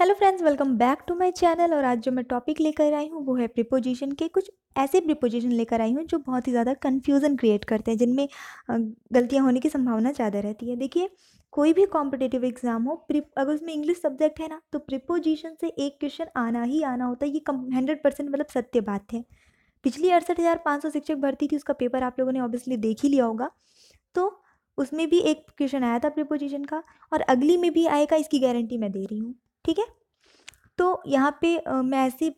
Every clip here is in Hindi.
Hello friends welcome back to my channel और आज जो मैं टॉपिक लेकर आई हूँ वो है प्रिपोजिशन के कुछ ऐसे प्रिपोजिशन लेकर आई हूँ जो बहुत ही ज़्यादा कन्फ्यूज़न क्रिएट करते हैं जिनमें गलतियाँ होने की संभावना ज़्यादा रहती है देखिए कोई भी कॉम्पिटेटिव एग्ज़ाम हो प्रि अगर उसमें इंग्लिश सब्जेक्ट है ना तो प्रिपोजिशन से एक क्वेश्चन आना ही आना होता है ये कम हंड्रेड परसेंट मतलब सत्य बात है पिछली अड़सठ हज़ार पाँच सौ शिक्षक भर्ती थी उसका पेपर आप लोगों ने ऑब्वियसली देख ही लिया होगा तो उसमें भी एक क्वेश्चन आया था प्रिपोजिशन का और अगली में भी आएगा इसकी गारंटी मैं दे रही हूँ ठीक है तो यहाँ पे आ, मैं ऐसी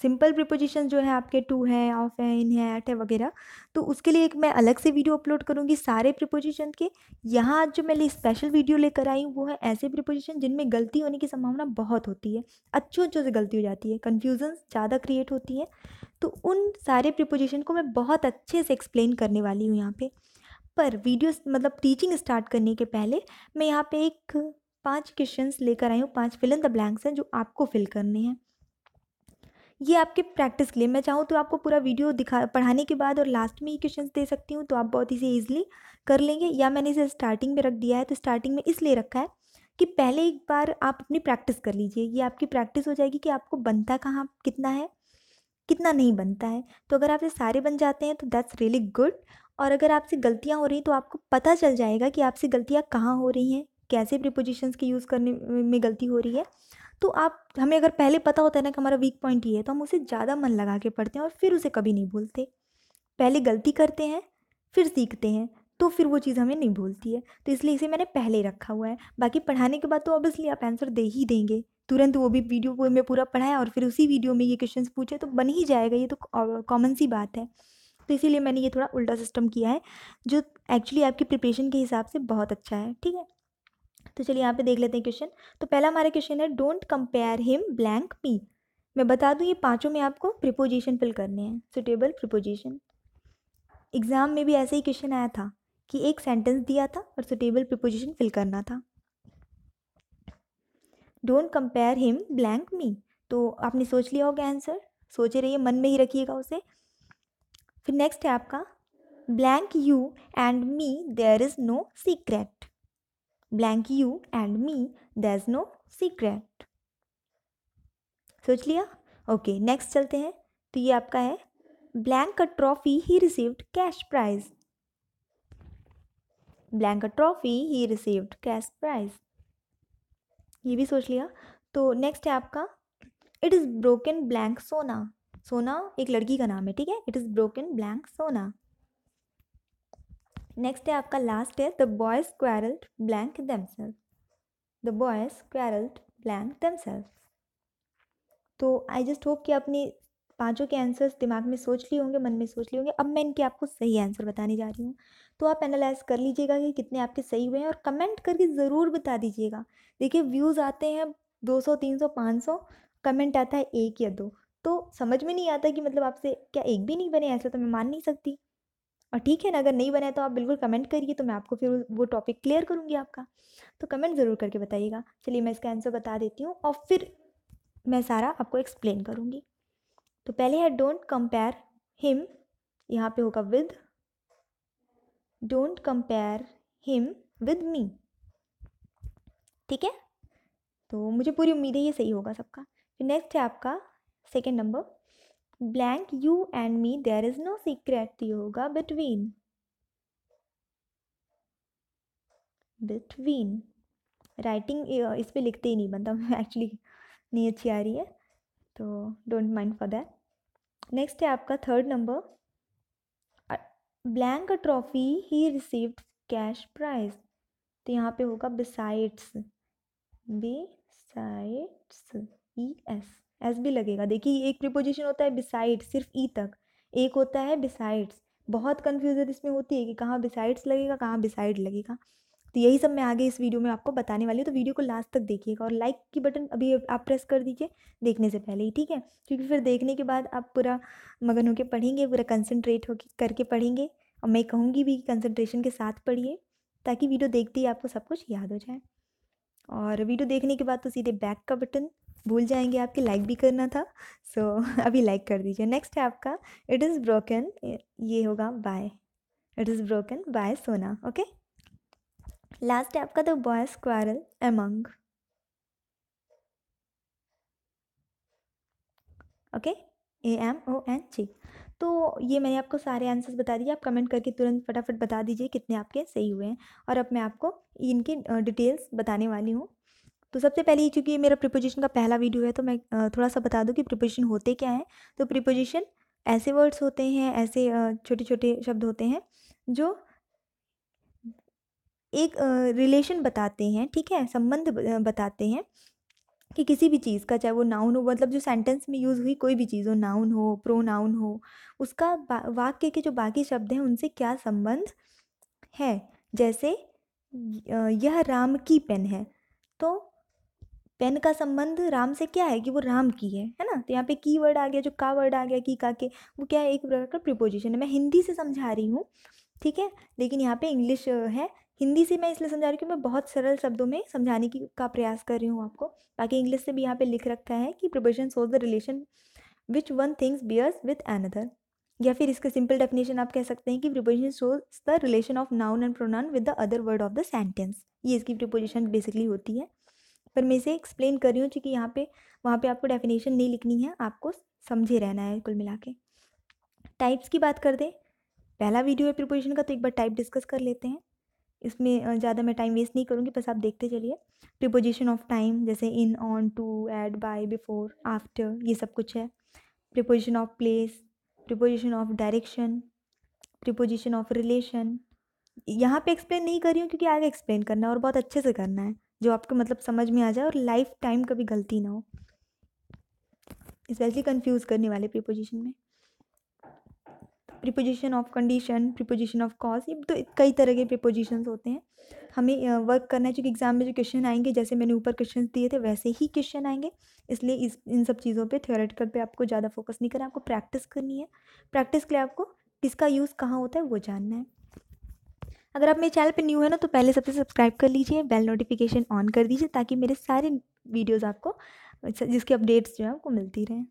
सिंपल प्रिपोजिशन जो है आपके टू हैं ऑफ है इन है एट है वगैरह तो उसके लिए एक मैं अलग से वीडियो अपलोड करूँगी सारे प्रिपोजिशन के यहाँ आज जो मैं लिए स्पेशल वीडियो लेकर आई वो है ऐसे प्रिपोजिशन जिनमें गलती होने की संभावना बहुत होती है अच्छों अच्छों से गलती हो जाती है कन्फ्यूजन ज़्यादा क्रिएट होती हैं तो उन सारे प्रिपोजिशन को मैं बहुत अच्छे से एक्सप्लेन करने वाली हूँ यहाँ पर पर वीडियो मतलब टीचिंग स्टार्ट करने के पहले मैं यहाँ पे एक पांच क्वेश्चन लेकर आई हूँ पांच फिल इन द ब्लैंक्स हैं जो आपको फिल करने हैं ये आपके प्रैक्टिस के लिए मैं चाहूँ तो आपको पूरा वीडियो दिखा पढ़ाने के बाद और लास्ट में ये क्वेश्चन दे सकती हूँ तो आप बहुत इसे ईजिली कर लेंगे या मैंने इसे स्टार्टिंग में रख दिया है तो स्टार्टिंग में इसलिए रखा है कि पहले एक बार आप अपनी प्रैक्टिस कर लीजिए ये आपकी प्रैक्टिस हो जाएगी कि आपको बनता कहाँ कितना है कितना नहीं बनता है तो अगर आपसे सारे बन जाते हैं तो दैट्स रियली गुड और अगर आपसे गलतियाँ हो रही तो आपको पता चल जाएगा कि आपसे गलतियाँ कहाँ हो रही हैं कैसे प्रिपोजिशन के यूज़ करने में गलती हो रही है तो आप हमें अगर पहले पता होता है ना कि हमारा वीक पॉइंट ये है तो हम उसे ज़्यादा मन लगा के पढ़ते हैं और फिर उसे कभी नहीं भूलते पहले गलती करते हैं फिर सीखते हैं तो फिर वो चीज़ हमें नहीं भूलती है तो इसलिए इसे मैंने पहले रखा हुआ है बाकी पढ़ाने के बाद तो ऑब्वियसली आप आंसर दे ही देंगे तुरंत वो भी वीडियो को मैं पूरा पढ़ाया और फिर उसी वीडियो में ये क्वेश्चन पूछे तो बन ही जाएगा ये तो कॉमन सी बात है तो इसीलिए मैंने ये थोड़ा उल्टा सिस्टम किया है जो एक्चुअली आपकी प्रिपरेशन के हिसाब से बहुत अच्छा है ठीक है तो चलिए यहाँ पे देख लेते हैं क्वेश्चन तो पहला हमारा क्वेश्चन है don't compare him blank me मैं बता दूँ ये पाँचों में आपको प्रिपोजिशन फिल करने हैं सुटेबल प्रिपोजिशन एग्ज़ाम में भी ऐसा ही क्वेश्चन आया था कि एक सेंटेंस दिया था और सुटेबल प्रिपोजिशन फिल करना था don't compare him blank me तो आपने सोच लिया होगा आंसर सोचे रहिए मन में ही रखिएगा उसे फिर नेक्स्ट है आपका blank you and me there is no secret blank you and me there is no secret सोच लिया ओके नेक्स्ट चलते हैं तो ये आपका है blank trophy he received cash prize blank trophy he received cash prize ये भी सोच लिया तो नेक्स्ट है आपका इट इज़ ब्रोकन ब्लैंक सोना सोना एक लड़की का नाम है ठीक है it is broken blank Sona next है आपका लास्ट है the boys quarrelled blank themselves the boys quarrelled blank themselves तो आई जस्ट होप कि आपने पांचों के आंसर्स दिमाग में सोच लिए होंगे मन में सोच लिए होंगे अब मैं इनके आपको सही आंसर बताने जा रही हूँ तो आप एनालाइज कर लीजिएगा कि कितने आपके सही हुए हैं और कमेंट करके ज़रूर बता दीजिएगा देखिए व्यूज़ आते हैं 200 300 500 कमेंट आता है एक या दो तो समझ में नहीं आता कि मतलब आपसे क्या एक भी नहीं बने ऐसा तो मैं मान नहीं सकती और ठीक है ना अगर नहीं बनाए तो आप बिल्कुल कमेंट करिए तो मैं आपको फिर वो टॉपिक क्लियर करूँगी आपका तो कमेंट ज़रूर करके बताइएगा चलिए मैं इसका आंसर बता देती हूँ और फिर मैं सारा आपको एक्सप्लेन करूँगी तो पहले है डोंट कंपेयर हिम यहाँ पे होगा with don't compare him with me ठीक है तो मुझे पूरी उम्मीद है ये सही होगा सबका फिर नेक्स्ट है आपका second number blank you and me there is no secret yoga between between writing uh, इस पर लिखते ही नहीं बनता मतलब एक्चुअली नहीं अच्छी आ रही है तो don't mind for that next है आपका third number blank trophy he received cash prize तो यहाँ पे होगा besides B sides E S S भी लगेगा देखिए एक प्रिपोजिशन होता है बिसाइड सिर्फ ई e तक एक होता है बिसाइड्स बहुत कन्फ्यूजन इसमें होती है कि कहाँ बिसाइड्स लगेगा कहाँ बिसाइड लगेगा तो यही सब मैं आगे इस वीडियो में आपको बताने वाली हूँ तो वीडियो को लास्ट तक देखिएगा और लाइक की बटन अभी आप प्रेस कर दीजिए देखने से पहले ही ठीक है क्योंकि फिर देखने के बाद आप पूरा मगन होकर पढ़ेंगे पूरा कंसनट्रेट होकर करके पढ़ेंगे और मैं कहूँगी भी कंसनट्रेशन के साथ पढ़िए ताकि वीडियो देखते ही आपको सब कुछ याद हो जाए और वीडियो देखने के बाद तो सीधे बैक का बटन भूल जाएंगे आपके लाइक भी करना था सो so, अभी लाइक कर दीजिए नेक्स्ट है आपका इट इज़ ब्रोकन ये होगा by it is broken by Sona okay last है आपका द बॉय स्क्वायरल among okay A M O N G तो ये मैंने आपको सारे आंसर्स बता दिए आप कमेंट करके तुरंत फटाफट बता दीजिए कितने आपके सही हुए हैं और अब मैं आपको इनकी डिटेल्स बताने वाली हूँ तो सबसे पहले चूँकि ये मेरा प्रिपोजिशन का पहला वीडियो है तो मैं थोड़ा सा बता दूँ कि प्रिपोजिशन होते क्या हैं तो प्रिपोजिशन ऐसे वर्ड्स होते हैं ऐसे छोटे छोटे शब्द होते हैं जो एक रिलेशन बताते हैं ठीक है संबंध बताते हैं कि किसी भी चीज़ का चाहे वो नाउन हो मतलब जो सेंटेंस में यूज़ हुई कोई भी चीज़ हो नाउन हो प्रो नाउन हो उसका वाक्य के जो बाकी शब्द हैं उनसे क्या संबंध है जैसे यह राम की पेन है तो पेन का संबंध राम से क्या है कि वो राम की है है ना तो यहाँ पे की वर्ड आ गया जो का वर्ड आ गया की का के वो क्या है एक प्रकार का प्रिपोजिशन है मैं हिंदी से समझा रही हूँ ठीक है लेकिन यहाँ पे इंग्लिश है हिंदी से मैं इसलिए समझा रही हूँ कि मैं बहुत सरल शब्दों में समझाने की का प्रयास कर रही हूँ आपको बाकी इंग्लिश से भी यहाँ पे लिख रखा है कि preposition shows the relation which one things bears with another या फिर इसका सिंपल डेफिनेशन आप कह सकते हैं कि preposition shows the relation of noun and pronoun with the other word of the sentence ये इसकी प्रिपोजिशन बेसिकली होती है पर मैं इसे एक्सप्लेन कर रही हूँ चूँकि यहाँ पे वहाँ पे आपको डेफिनेशन नहीं लिखनी है आपको समझे रहना है कुल मिला के टाइप्स की बात कर दें पहला वीडियो है प्रिपोजिशन का तो एक बार टाइप डिस्कस कर लेते हैं इसमें ज़्यादा मैं टाइम वेस्ट नहीं करूँगी बस आप देखते चलिए प्रिपोजिशन ऑफ टाइम जैसे in on to at by before after ये सब कुछ है preposition of place preposition of direction preposition of relation यहाँ पे एक्सप्लेन नहीं कर रही हूँ क्योंकि आगे एक्सप्लेन करना है और बहुत अच्छे से करना है जो आपको मतलब समझ में आ जाए और लाइफ टाइम कभी गलती ना हो स्पेशली कंफ्यूज करने वाले प्रीपोजिशन में preposition of condition preposition of cause ये तो कई तरह के प्रीपोजिशन होते हैं हमें वर्क करना है चूँकि एग्जाम में जो क्वेश्चन आएंगे जैसे मैंने ऊपर क्वेश्चन दिए थे वैसे ही क्वेश्चन आएंगे इसलिए इस इन सब चीज़ों पे थियोरेटिकल पे आपको ज़्यादा फोकस नहीं करना आपको प्रैक्टिस करनी है प्रैक्टिस के लिए आपको किसका यूज़ कहाँ होता है वो जानना है अगर आप मेरे चैनल पर न्यू है ना तो पहले सबसे सब्सक्राइब कर लीजिए बेल नोटिफिकेशन ऑन कर दीजिए ताकि मेरे सारे वीडियोज़ आपको जिसके अपडेट्स जो है आपको मिलती रहें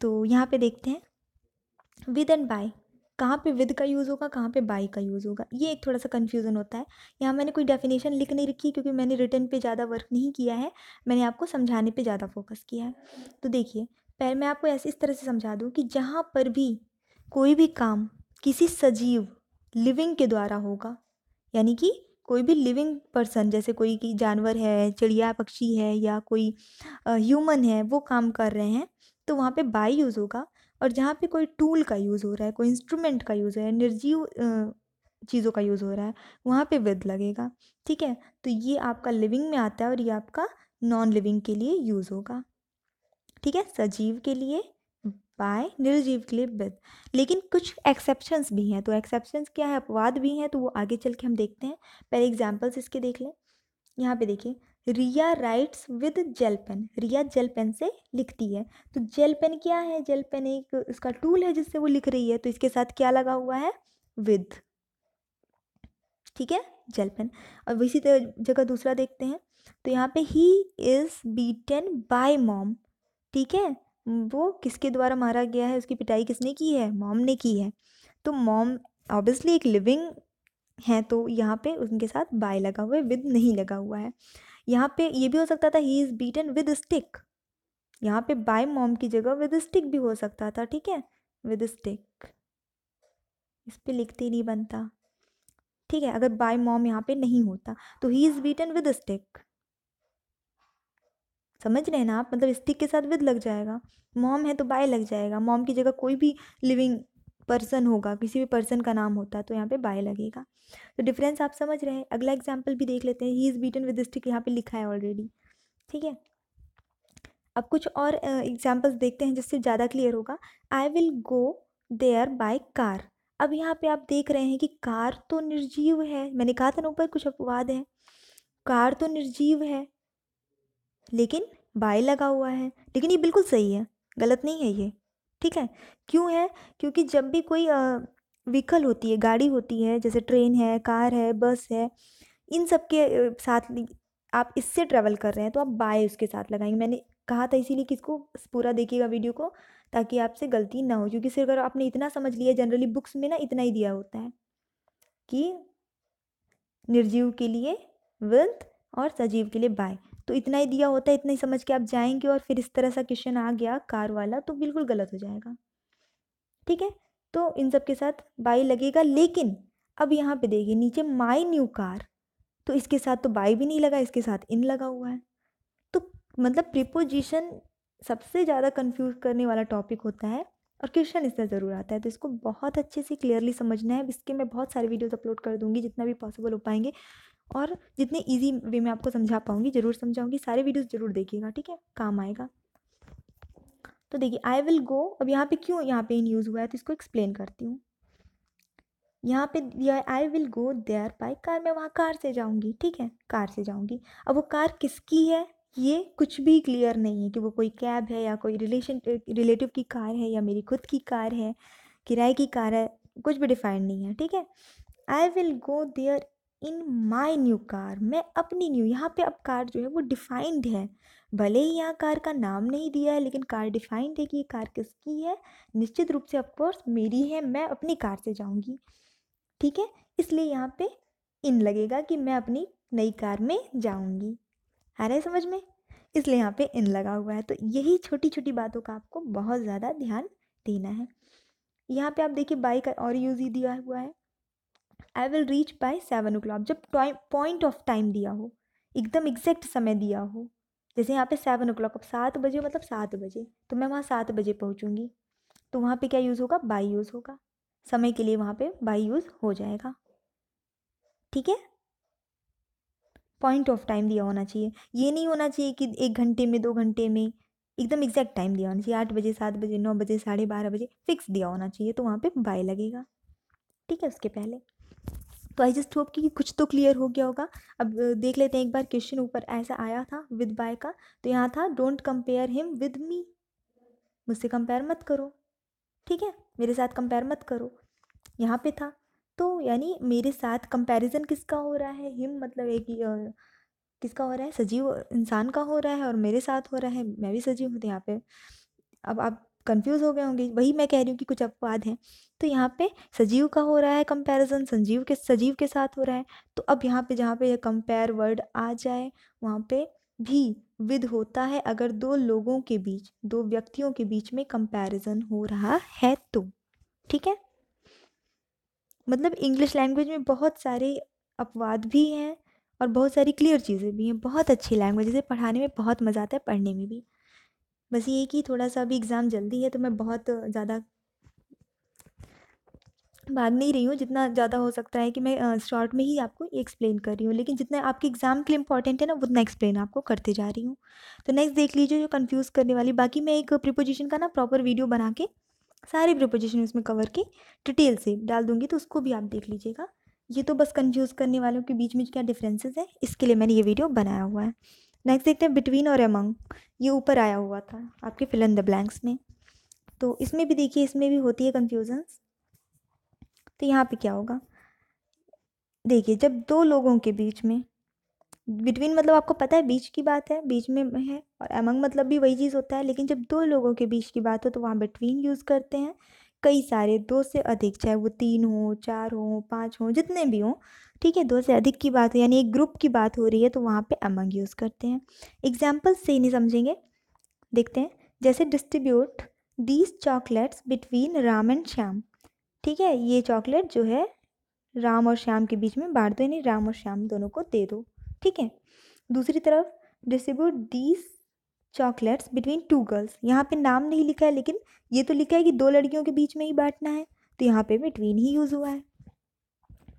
तो यहाँ पे देखते हैं विद एंड बाय कहाँ पे विद का यूज़ होगा कहाँ पे बाई का यूज़ होगा ये एक थोड़ा सा कन्फ्यूज़न होता है यहाँ मैंने कोई डेफिनेशन लिख नहीं रखी क्योंकि मैंने रिटर्न पे ज़्यादा वर्क नहीं किया है मैंने आपको समझाने पे ज़्यादा फोकस किया है तो देखिए पहले मैं आपको ऐसे इस तरह से समझा दूँ कि जहाँ पर भी कोई भी काम किसी सजीव लिविंग के द्वारा होगा यानी कि कोई भी लिविंग पर्सन जैसे कोई की जानवर है चिड़िया पक्षी है या कोई ह्यूमन है वो काम कर रहे हैं तो वहाँ पे बाय यूज़ होगा और जहाँ पे कोई टूल का यूज़ हो रहा है कोई इंस्ट्रूमेंट का यूज़ हो रहा है निर्जीव चीज़ों का यूज़ हो रहा है वहाँ पे विद लगेगा ठीक है तो ये आपका लिविंग में आता है और ये आपका नॉन लिविंग के लिए यूज़ होगा ठीक है सजीव के लिए बाय निर्जीव के लिए विद लेकिन कुछ एक्सेप्शंस भी हैं तो एक्सेप्शंस क्या है अपवाद भी हैं तो वो आगे चल के हम देखते हैं पहले एग्जाम्पल्स इसके देख लें यहाँ पे देखिए Riya writes with gel pen Riya gel pen से लिखती है तो जेल पेन क्या है जेल पेन एक उसका टूल है जिससे वो लिख रही है तो इसके साथ क्या लगा हुआ है विद ठीक है जेल पेन और इसी तरह जगह दूसरा देखते हैं तो यहाँ पे he is beaten by mom ठीक है वो किसके द्वारा मारा गया है उसकी पिटाई किसने की है मॉम ने की है तो मॉम ऑब्वियसली एक लिविंग है तो यहाँ पे उनके साथ बाय लगा हुआ है विद नहीं लगा हुआ है यहाँ पे ये भी हो सकता था he is beaten with stick यहाँ पे बाय मॉम की जगह विद स्टिक भी हो सकता था ठीक है विद स्टिक इस पर लिखते नहीं बनता ठीक है अगर बाय मॉम यहाँ पे नहीं होता तो he is beaten with stick समझ रहे हैं ना आप मतलब स्टिक के साथ विद लग जाएगा मॉम है तो बाय लग जाएगा मॉम की जगह कोई भी लिविंग पर्सन होगा किसी भी पर्सन का नाम होता है तो यहाँ पे बाय लगेगा तो डिफरेंस आप समझ रहे हैं अगला एग्जाम्पल भी देख लेते हैं he is beaten with stick यहाँ पे लिखा है ऑलरेडी ठीक है अब कुछ और एग्जाम्पल्स uh, देखते हैं जिससे ज़्यादा क्लियर होगा I will go there by car अब यहाँ पे आप देख रहे हैं कि कार तो निर्जीव है मैंने कहा था ना ऊपर कुछ अपवाद है कार तो निर्जीव है लेकिन बाय लगा हुआ है लेकिन ये बिल्कुल सही है गलत नहीं है ये ठीक है क्यों है क्योंकि जब भी कोई व्हीकल होती है गाड़ी होती है जैसे ट्रेन है कार है बस है इन सब के साथ आप इससे ट्रैवल कर रहे हैं तो आप बाय उसके साथ लगाएंगे मैंने कहा था इसीलिए कि इसको पूरा देखिएगा वीडियो को ताकि आपसे गलती ना हो क्योंकि सिर्फ अगर आपने इतना समझ लिया जनरली बुक्स में ना इतना ही दिया होता है कि निर्जीव के लिए विथ और सजीव के लिए बाय तो इतना ही दिया होता है इतना ही समझ के आप जाएंगे और फिर इस तरह सा क्वेश्चन आ गया कार वाला तो बिल्कुल गलत हो जाएगा ठीक है तो इन सब के साथ बाई लगेगा लेकिन अब यहाँ पे देखिए नीचे माई न्यू कार तो इसके साथ तो बाई भी नहीं लगा इसके साथ इन लगा हुआ है तो मतलब प्रिपोजिशन सबसे ज़्यादा कंफ्यूज करने वाला टॉपिक होता है और क्वेश्चन तरह ज़रूर आता है तो इसको बहुत अच्छे से क्लियरली समझना है इसके मैं बहुत सारे वीडियोस अपलोड कर दूंगी जितना भी पॉसिबल हो पाएंगे और जितने ईजी वे में आपको समझा पाऊँगी ज़रूर समझाऊँगी सारे वीडियोस ज़रूर देखिएगा ठीक है काम आएगा तो देखिए आई विल गो अब यहाँ पे क्यों यहाँ पे इन यूज़ हुआ है तो इसको एक्सप्लेन करती हूँ यहाँ पे दिया है I will go there by car मैं वहाँ कार से जाऊँगी ठीक है कार से जाऊँगी अब वो कार किसकी है ये कुछ भी क्लियर नहीं है कि वो कोई कैब है या कोई रिलेशन रिलेटिव की कार है या मेरी खुद की कार है किराए की कार है कुछ भी डिफाइंड नहीं है ठीक है I will go there in my new car मैं अपनी न्यू यहाँ पे अब कार जो है वो डिफाइंड है भले ही यहाँ कार का नाम नहीं दिया है लेकिन कार डिफाइंड है कि ये कार किसकी है निश्चित रूप से ऑफकोर्स मेरी है मैं अपनी कार से जाऊँगी ठीक है इसलिए यहाँ पे इन लगेगा कि मैं अपनी नई कार में जाऊँगी आ रहा है समझ में इसलिए यहाँ पे इन लगा हुआ है तो यही छोटी छोटी बातों का आपको बहुत ज़्यादा ध्यान देना है यहाँ पे आप देखिए बाई का और यूज़ ही दिया हुआ है I will reach by seven o'clock जब पॉइंट ऑफ टाइम दिया हो एकदम एग्जैक्ट समय दिया हो जैसे यहाँ पे सेवन ओ क्लॉक अब सात बजे मतलब सात बजे तो मैं वहाँ सात बजे पहुँचूँगी तो वहाँ पे क्या यूज़ होगा बाई यूज़ होगा समय के लिए वहाँ पे बाई यूज़ हो जाएगा ठीक है पॉइंट ऑफ टाइम दिया होना चाहिए ये नहीं होना चाहिए कि एक घंटे में दो घंटे में एकदम एग्जैक्ट टाइम दिया होना चाहिए आठ बजे सात बजे नौ बजे साढ़े बारह बजे फिक्स दिया होना चाहिए तो वहाँ पे बाय लगेगा ठीक है उसके पहले तो आई जस्ट होप कि कुछ तो क्लियर हो गया होगा अब देख लेते हैं एक बार क्वेश्चन ऊपर ऐसा आया था विद बाय का तो यहाँ था don't compare him with me मुझसे कंपेयर मत करो ठीक है मेरे साथ कंपेयर मत करो यहाँ पे था तो यानी मेरे साथ कंपैरिजन किसका हो रहा है हिम मतलब एक किसका हो रहा है सजीव इंसान का हो रहा है और मेरे साथ हो रहा है मैं भी सजीव हूँ तो यहाँ पे अब आप कंफ्यूज हो गए होंगे वही मैं कह रही हूँ कि कुछ अपवाद हैं तो यहाँ पे सजीव का हो रहा है कंपैरिजन संजीव के सजीव के साथ हो रहा है तो अब यहाँ पे जहाँ पे यह कंपेयर वर्ड आ जाए वहाँ पे भी विद होता है अगर दो लोगों के बीच दो व्यक्तियों के बीच में कंपैरिजन हो रहा है तो ठीक है मतलब इंग्लिश लैंग्वेज में बहुत सारे अपवाद भी हैं और बहुत सारी क्लियर चीज़ें भी हैं बहुत अच्छी लैंग्वेज इसे पढ़ाने में बहुत मज़ा आता है पढ़ने में भी बस ये कि थोड़ा सा अभी एग्ज़ाम जल्दी है तो मैं बहुत ज़्यादा भाग नहीं रही हूँ जितना ज़्यादा हो सकता है कि मैं शॉर्ट में ही आपको एक्सप्लेन कर रही हूँ लेकिन जितना आपके एग्ज़ाम के लिए इंपॉर्टेंट है ना उतना एक्सप्लेन आपको करते जा रही हूँ तो नेक्स्ट देख लीजिए जो कन्फ्यूज़ करने वाली बाकी मैं एक प्रिपोजिशन का ना प्रॉपर वीडियो बना के सारे प्रिपोजिशन उसमें कवर की डिटेल से डाल दूँगी तो उसको भी आप देख लीजिएगा ये तो बस कन्फ्यूज़ करने वालों के बीच में क्या डिफ्रेंसेज है इसके लिए मैंने ये वीडियो बनाया हुआ है नेक्स्ट देखते हैं बिटवीन और एमंग ये ऊपर आया हुआ था आपके फिल इन द ब्लैंक्स में तो इसमें भी देखिए इसमें भी होती है कन्फ्यूजन्स तो यहाँ पे क्या होगा देखिए जब दो लोगों के बीच में बिटवीन मतलब आपको पता है बीच की बात है बीच में है और एमंग मतलब भी वही चीज़ होता है लेकिन जब दो लोगों के बीच की बात हो तो वहाँ बिटवीन यूज़ करते हैं कई सारे दो से अधिक चाहे वो तीन हो चार हो पाँच हो जितने भी हों ठीक है दो से अधिक की बात हो यानी एक ग्रुप की बात हो रही है तो वहाँ पे अमंग यूज़ करते हैं एग्जाम्पल से ही नहीं समझेंगे देखते हैं जैसे distribute these chocolates between Ram and Shyam ठीक है ये चॉकलेट जो है राम और श्याम के बीच में बांट दो यानी राम और श्याम दोनों को दे दो ठीक है दूसरी तरफ distribute these chocolates between two girls यहाँ पे नाम नहीं लिखा है लेकिन ये तो लिखा है कि दो लड़कियों के बीच में ही बांटना है तो यहाँ पे बिटवीन ही यूज़ हुआ है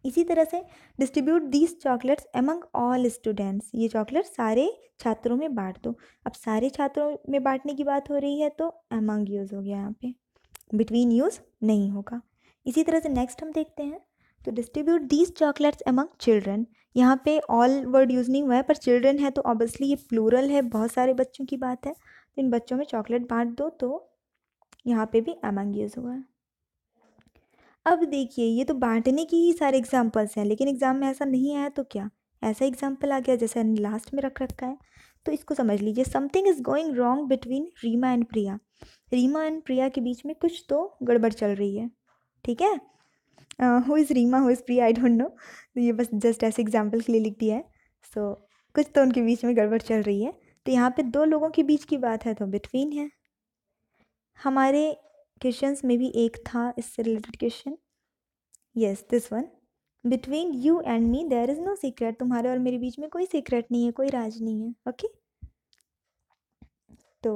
इसी तरह से distribute these chocolates among all students ये चॉकलेट सारे छात्रों में बांट दो अब सारे छात्रों में बांटने की बात हो रही है तो एमंग यूज़ हो गया यहाँ पे बिटवीन यूज़ नहीं होगा इसी तरह से नेक्स्ट हम देखते हैं तो distribute these chocolates among children यहाँ पे ऑल वर्ड यूज़ नहीं हुआ है पर चिल्ड्रन है तो ऑब्वियसली ये प्लूरल है बहुत सारे बच्चों की बात है तो इन बच्चों में चॉकलेट बांट दो तो यहाँ पे भी अमंग यूज़ हुआ है अब देखिए ये तो बांटने की ही सारे एग्जाम्पल्स हैं लेकिन एग्ज़ाम में ऐसा नहीं आया तो क्या ऐसा एग्जाम्पल आ गया जैसे लास्ट में रख रखा है तो इसको समझ लीजिए something is going wrong between Reema and Priya Reema and Priya के बीच में कुछ तो गड़बड़ चल रही है ठीक है who is Reema who is Priya I don't know ये बस जस्ट ऐसे एग्जाम्पल के लिए लिख दिया है सो so, कुछ तो उनके बीच में गड़बड़ चल रही है तो यहाँ पे दो लोगों के बीच की बात है तो बिटवीन है हमारे क्वेश्चंस में भी एक था इससे related question yes this one between you and me there is no secret तुम्हारे और मेरे बीच में कोई सीक्रेट नहीं है कोई राज नहीं है ओके okay? तो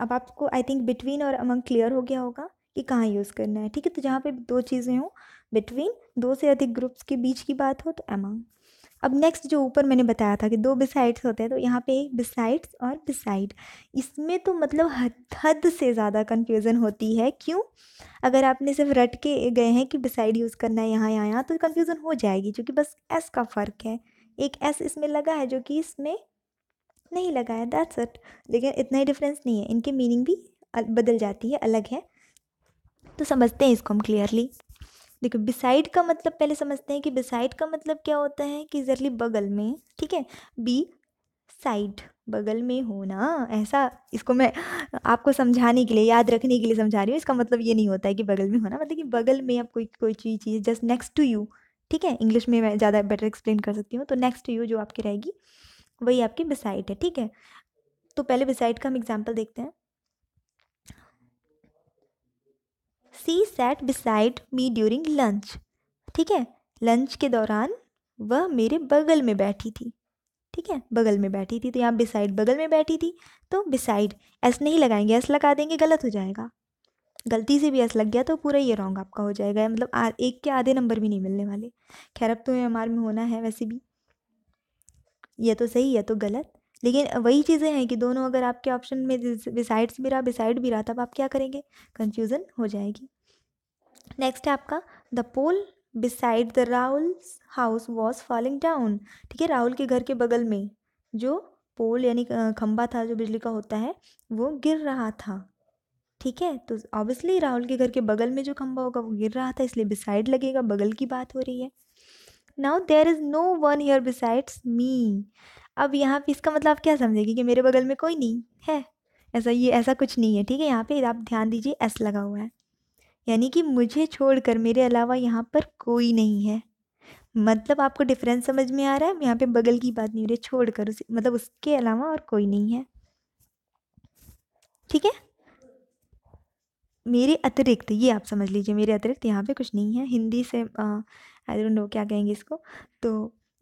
अब आपको आई थिंक बिटवीन और अमंग क्लियर हो गया होगा कि कहाँ यूज़ करना है ठीक है तो जहाँ पे दो चीज़ें हों बिटवीन दो से अधिक ग्रुप्स के बीच की बात हो तो अमंग अब नेक्स्ट जो ऊपर मैंने बताया था कि दो बिसाइड्स होते हैं तो यहाँ पे एक बिसाइड्स और बिसाइड इसमें तो मतलब हद हद से ज़्यादा कन्फ्यूज़न होती है क्यों अगर आपने सिर्फ रट के गए हैं कि बिसाइड यूज़ करना है यहाँ यहाँ यहाँ तो कन्फ्यूज़न हो जाएगी क्योंकि बस एस का फ़र्क है एक एस इसमें लगा है जो कि इसमें नहीं लगा है दैट्स इट लेकिन इतना ही डिफरेंस नहीं है इनके मीनिंग भी बदल जाती है अलग है तो समझते हैं इसको हम क्लियरली देखो बिसाइड का मतलब पहले समझते हैं कि बिसाइड का मतलब क्या होता है कि जरली बगल में ठीक है बी साइड बगल में होना ऐसा इसको मैं आपको समझाने के लिए याद रखने के लिए समझा रही हूँ इसका मतलब ये नहीं होता है कि बगल में होना मतलब कि बगल में आप कोई कोई चीज़ चीज़ जस्ट नेक्स्ट टू यू ठीक है इंग्लिश में मैं ज़्यादा बेटर एक्सप्लेन कर सकती हूँ तो नेक्स्ट टू यू जो आपकी रहेगी वही आपकी बिसाइड है ठीक है तो पहले बिसाइड का हम एग्जाम्पल देखते हैं she sat beside me during lunch ठीक है लंच के दौरान वह मेरे बगल में बैठी थी ठीक है बगल में बैठी थी तो यहाँ बिसाइड बगल में बैठी थी तो बिसाइड एस नहीं लगाएंगे एस लगा देंगे गलत हो जाएगा गलती से भी एस लग गया तो पूरा ये रॉन्ग आपका हो जाएगा मतलब आ, एक के आधे नंबर भी नहीं मिलने वाले खैर अब तो एम आर में होना है वैसे भी यह तो सही या तो गलत लेकिन वही चीज़ें हैं कि दोनों अगर आपके ऑप्शन में बिसाइड्स भी रहा बिसाइड भी रहा तब आप क्या करेंगे कन्फ्यूज़न हो जाएगी नेक्स्ट है आपका the pole beside the Rahul's house was falling down ठीक है राहुल के घर के बगल में जो पोल यानी खम्बा था जो बिजली का होता है वो गिर रहा था ठीक है तो ऑब्वियसली राहुल के घर के बगल में जो खम्बा होगा वो गिर रहा था इसलिए बिसाइड लगेगा बगल की बात हो रही है now there is no one here besides me अब यहाँ पे इसका मतलब आप क्या समझेगी कि मेरे बगल में कोई नहीं है ऐसा ये ऐसा कुछ नहीं है ठीक है यहाँ पे आप ध्यान दीजिए एस लगा हुआ है यानी कि मुझे छोड़कर मेरे अलावा यहाँ पर कोई नहीं है मतलब आपको डिफरेंस समझ में आ रहा है यहाँ पे बगल की बात नहीं हो रही छोड़ कर उस मतलब उसके अलावा और कोई नहीं है ठीक है मेरे अतिरिक्त ये आप समझ लीजिए मेरे अतिरिक्त यहाँ पे कुछ नहीं है हिंदी से आई डोंट नो क्या कहेंगे इसको तो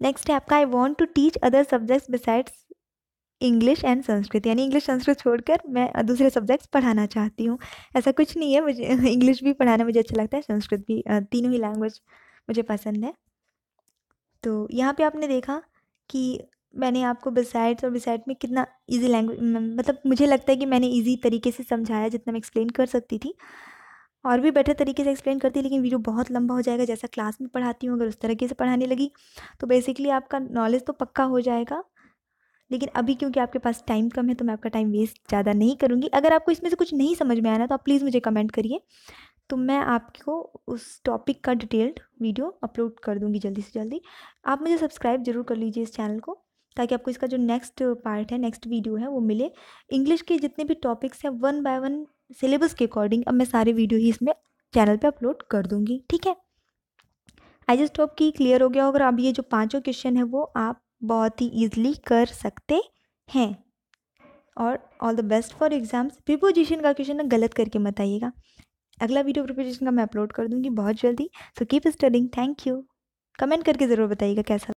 नेक्स्ट है आपका I want to teach other subjects besides English and Sanskrit यानी इंग्लिश संस्कृत छोड़कर मैं दूसरे सब्जेक्ट्स पढ़ाना चाहती हूँ ऐसा कुछ नहीं है मुझे इंग्लिश भी पढ़ाना मुझे अच्छा लगता है संस्कृत भी तीनों ही लैंग्वेज मुझे पसंद है तो यहाँ पे आपने देखा कि मैंने आपको बिसाइड्स और बिसाइड में कितना इजी लैंग्वेज मतलब मुझे लगता है कि मैंने इजी तरीके से समझाया जितना मैं एक्सप्लेन कर सकती थी और भी बेटर तरीके से एक्सप्लेन करती लेकिन वीडियो बहुत लंबा हो जाएगा जैसा क्लास में पढ़ाती हूँ अगर उस तरीके से पढ़ाने लगी तो बेसिकली आपका नॉलेज तो पक्का हो जाएगा लेकिन अभी क्योंकि आपके पास टाइम कम है तो मैं आपका टाइम वेस्ट ज़्यादा नहीं करूँगी अगर आपको इसमें से कुछ नहीं समझ में आना तो आप प्लीज़ मुझे कमेंट करिए तो मैं आपको उस टॉपिक का डिटेल्ड वीडियो अपलोड कर दूँगी जल्दी से जल्दी आप मुझे सब्सक्राइब जरूर कर लीजिए इस चैनल को ताकि आपको इसका जो नेक्स्ट पार्ट है नेक्स्ट वीडियो है वो मिले इंग्लिश के जितने भी टॉपिक्स हैं वन बाय वन सिलेबस के अकॉर्डिंग अब मैं सारे वीडियो ही इसमें चैनल पे अपलोड कर दूंगी ठीक है आई जस्ट होप कि क्लियर हो गया होगा अब ये जो पाँचों क्वेश्चन है वो आप बहुत ही ईजिली कर सकते हैं और all the best for exams preposition का क्वेश्चन ना गलत करके मत आइएगा अगला वीडियो प्रिपोजिशन का मैं अपलोड कर दूंगी बहुत जल्दी so keep studying thank you comment करके ज़रूर बताइएगा कैसा